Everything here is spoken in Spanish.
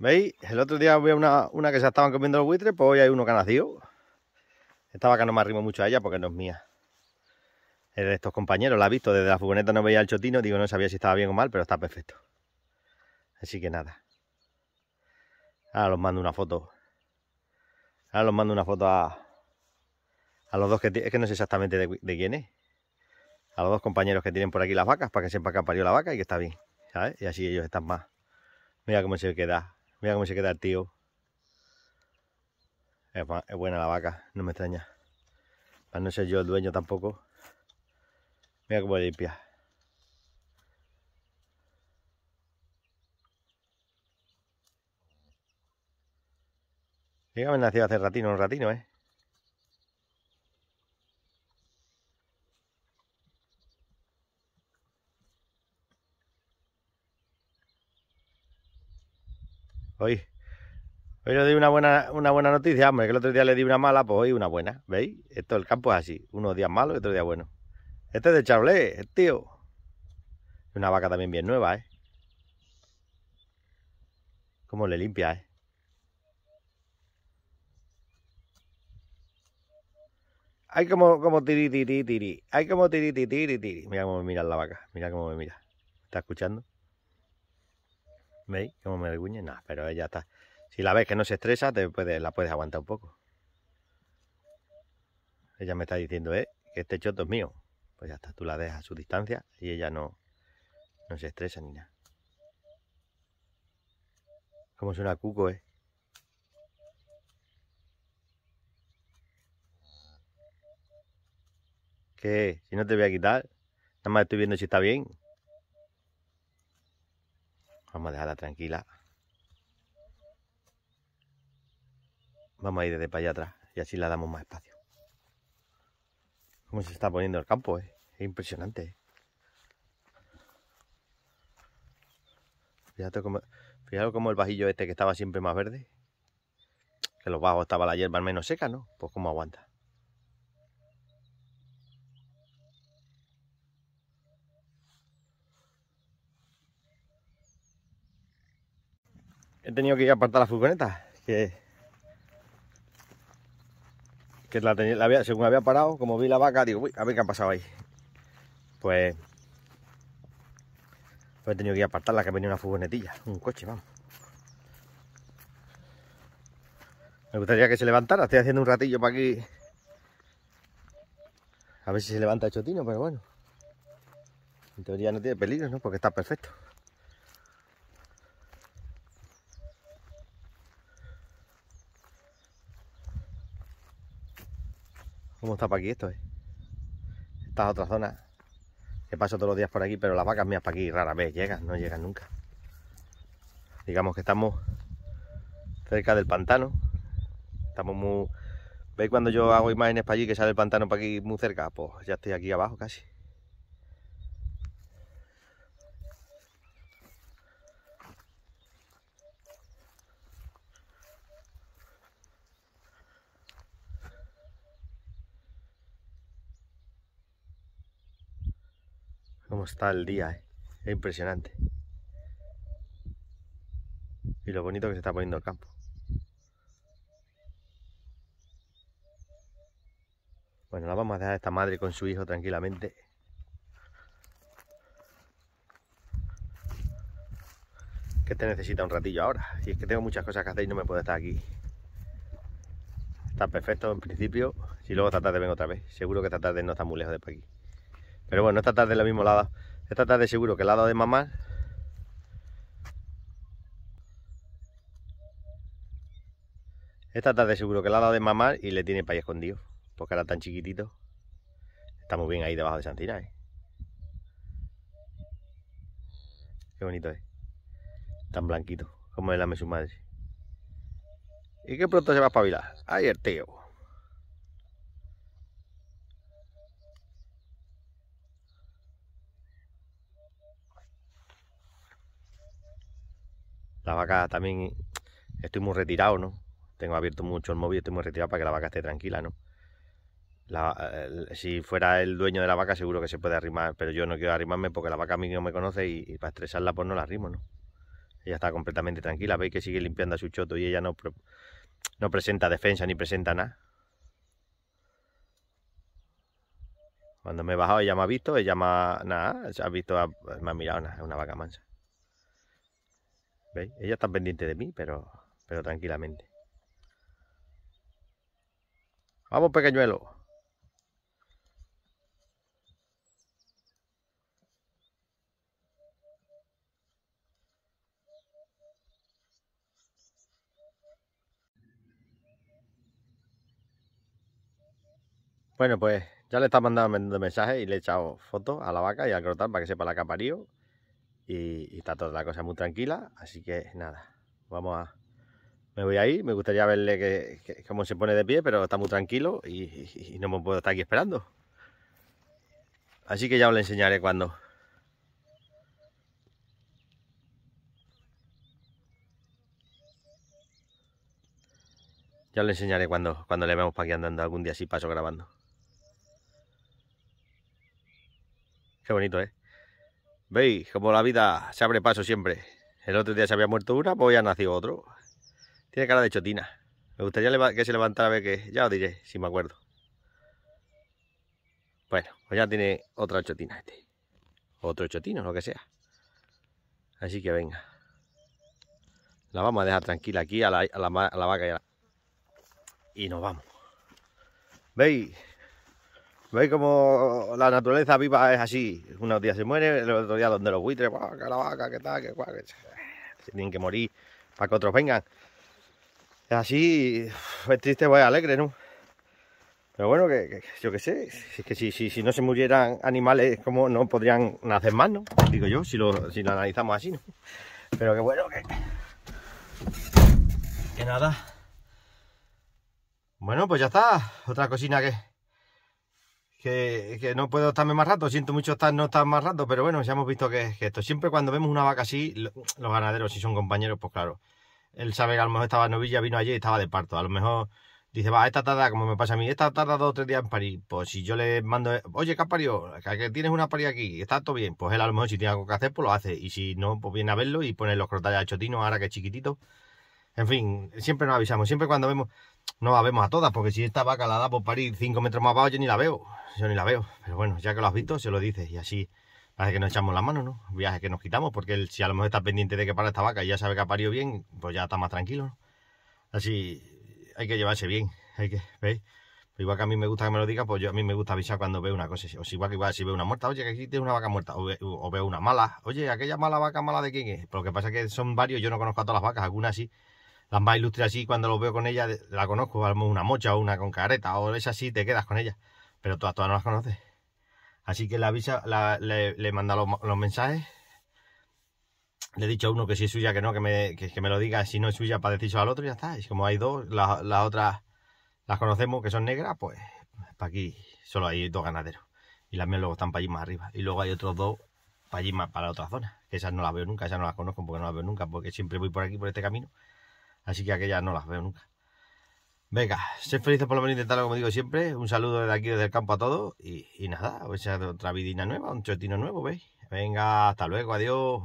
¿Veis? El otro día había una, que se estaban comiendo los buitres, pues hoy hay uno que ha nacido. Esta vaca no me arrimo mucho a ella porque no es mía. Es de estos compañeros, la he visto, desde la furgoneta no veía el chotino, digo, no sabía si estaba bien o mal, pero está perfecto. Así que nada. Ahora los mando una foto. Ahora los mando una foto a, a los dos que... Es que no sé exactamente de, quién es. A los dos compañeros que tienen por aquí las vacas, para que sepan que parió la vaca y que está bien. ¿sabes? Y así ellos están más. Mira cómo se queda Mira cómo se queda el tío. Es, buena la vaca, no me extraña. Para no ser yo el dueño tampoco. Mira cómo limpia. Dígame, nacido hace ratino, un ratino, ¿eh? Hoy, hoy le doy una buena, una buena noticia, hombre, que el otro día le di una mala, pues hoy una buena. ¿Veis? Esto, el campo es así. Unos días malos y día bueno. Este es de charlé el tío. Una vaca también bien nueva, ¿eh? Cómo le limpia, ¿eh? Hay como, como tiri, tiri, tiri. Hay como tiri, tiri, tiri, tiri. Mira cómo me mira la vaca. Mira cómo me mira. ¿Está escuchando? ¿Veis cómo me reguñe? Nada, pero ella está. Si la ves que no se estresa, te puedes, la puedes aguantar un poco. Ella me está diciendo, eh, que este choto es mío. Pues ya está, tú la dejas a su distancia y ella no, no se estresa ni nada. Como suena cuco, eh. ¿Qué? Si no te voy a quitar, nada más estoy viendo si está bien. Vamos a dejarla tranquila. Vamos a ir desde para allá atrás y así la damos más espacio. Cómo se está poniendo el campo, eh. Es impresionante. como, fijaros como el bajillo este que estaba siempre más verde. Que los bajos estaba la hierba al menos seca, ¿no? Pues cómo aguanta. he tenido que ir a apartar la furgoneta, que, que la, había, según había parado, como vi la vaca, digo, uy, a ver qué ha pasado ahí. Pues, pues he tenido que ir a apartarla, que venía una furgonetilla, un coche, vamos. Me gustaría que se levantara, estoy haciendo un ratillo para aquí. A ver si se levanta el chotino, pero bueno. En teoría no tiene peligro, ¿no? Porque está perfecto. ¿Cómo está para aquí esto? Eh? Esta otra zona que paso todos los días por aquí, pero las vacas mías para aquí rara vez llegan, no llegan nunca. Digamos que estamos cerca del pantano. Estamos muy... ¿Veis cuando yo hago imágenes para allí que sale el pantano para aquí muy cerca? Pues ya estoy aquí abajo casi. cómo está el día, eh. es impresionante. Y lo bonito que se está poniendo el campo. Bueno, la vamos a dejar a esta madre con su hijo tranquilamente. Que te necesita un ratillo ahora. Y es que tengo muchas cosas que hacer y no me puedo estar aquí. Está perfecto en principio. Si luego tratar de vengo otra vez. Seguro que esta tarde no está muy lejos de por aquí. Pero bueno, esta tarde lo mismo la dado. Esta tarde seguro que la lado de mamar. Esta tarde seguro que la ha de mamar y le tiene para ahí escondido. Porque era tan chiquitito. Está muy bien ahí debajo de Santina, ¿eh? Qué bonito es. Tan blanquito, como el ame su madre. ¿Y qué pronto se va a espabilar? Ayer, tío. la vaca también estoy muy retirado, ¿no? Tengo abierto mucho el móvil, estoy muy retirado para que la vaca esté tranquila, ¿no? Eh, si fuera el dueño de la vaca seguro que se puede arrimar, pero yo no quiero arrimarme porque la vaca a mí no me conoce y, para estresarla pues no la arrimo, ¿no? Ella está completamente tranquila, veis que sigue limpiando a su choto y ella no, no presenta defensa ni presenta nada. Cuando me he bajado ella me ha visto, ella me ha, nada, ha visto, me ha mirado, es una vaca mansa. ¿Veis? Ella está pendiente de mí, pero, pero tranquilamente. Vamos, pequeñuelo. Bueno, pues ya le está mandando mensajes y le he echado fotos a la vaca y al crotal para que sepa la que y, está toda la cosa muy tranquila, así que nada, vamos a... Me voy ahí, me gustaría verle que, cómo se pone de pie, pero está muy tranquilo y, no me puedo estar aquí esperando. Así que ya os lo enseñaré cuando... Ya os lo enseñaré cuando, cuando le vemos para aquí andando algún día así paso grabando. Qué bonito, ¿eh? ¿Veis como la vida se abre paso siempre? El otro día se había muerto una, pues ya nacido otro. Tiene cara de chotina. Me gustaría que se levantara a ver que... Ya os diré, si me acuerdo. Bueno, pues ya tiene otra chotina este. Otro chotino, lo que sea. Así que venga. La vamos a dejar tranquila aquí a la, a la vaca y a la... Y nos vamos. ¿Veis? ¿Veis como la naturaleza viva es así? Unos días se muere, el otro día donde los buitres, que la vaca, que tal, que se tienen que morir para que otros vengan. Es Así es triste, pues, es alegre, ¿no? Pero bueno, que, que yo qué sé, es que si, no se murieran animales, ¿Cómo no podrían nacer más, ¿no? Digo yo, si lo, si lo analizamos así, ¿no? Pero que bueno, que... Que nada. Bueno, pues ya está. Otra cocina que que, no puedo estarme más rato, siento mucho estar no estar más rato, pero bueno, ya hemos visto que es esto. Siempre cuando vemos una vaca así, los ganaderos, si son compañeros, pues claro, él sabe que a lo mejor estaba novilla, vino allí y estaba de parto. A lo mejor dice, va, esta tarda, como me pasa a mí, esta tarda dos o tres días en París Pues si yo le mando, oye, ¿qué Que tienes una parida aquí, está todo bien. Pues él a lo mejor si tiene algo que hacer, pues lo hace. Y si no, pues viene a verlo y pone los crotales de chotino, ahora que es chiquitito. En fin, siempre nos avisamos, siempre cuando vemos no la vemos a todas, porque si esta vaca la da por parir 5 metros más abajo, yo ni la veo. Yo ni la veo. Pero bueno, ya que lo has visto, se lo dices. Y así parece que nos echamos la mano, ¿no? Viaje que nos quitamos, porque si a lo mejor está pendiente de que para esta vaca y ya sabe que ha parido bien, pues ya está más tranquilo, ¿no? Así hay que llevarse bien. Hay que, ¿veis? Pues igual que a mí me gusta que me lo diga, pues yo a mí me gusta avisar cuando veo una cosa. O si igual que si veo una muerta, oye, que aquí tiene una vaca muerta, o, veo una mala, oye, aquella mala vaca mala de quién es. Pero pues lo que pasa es que son varios, yo no conozco a todas las vacas, algunas sí las más ilustres así, cuando los veo con ella, la conozco, una mocha o una con careta, o es así, te quedas con ella. Pero todas, no las conoces. Así que la avisa, le, le, manda los, mensajes. Le he dicho a uno que si es suya, que no, que me, que, me lo diga, si no es suya, para decirlo al otro, y ya está. Y como hay dos, las otras las conocemos que son negras, pues para aquí solo hay dos ganaderos. Y las mías luego están para allí más arriba. Y luego hay otros dos para allí más para la otra zona. Que esas no las veo nunca, esas no las conozco porque no las veo nunca, porque siempre voy por aquí, por este camino. Así que aquellas no las veo nunca. Venga, sé felices por lo menos intentarlo, como digo siempre. Un saludo desde aquí, desde el campo a todos. Y, nada, voy a echar otra vidina nueva, un chotino nuevo, ¿veis? Venga, hasta luego, adiós.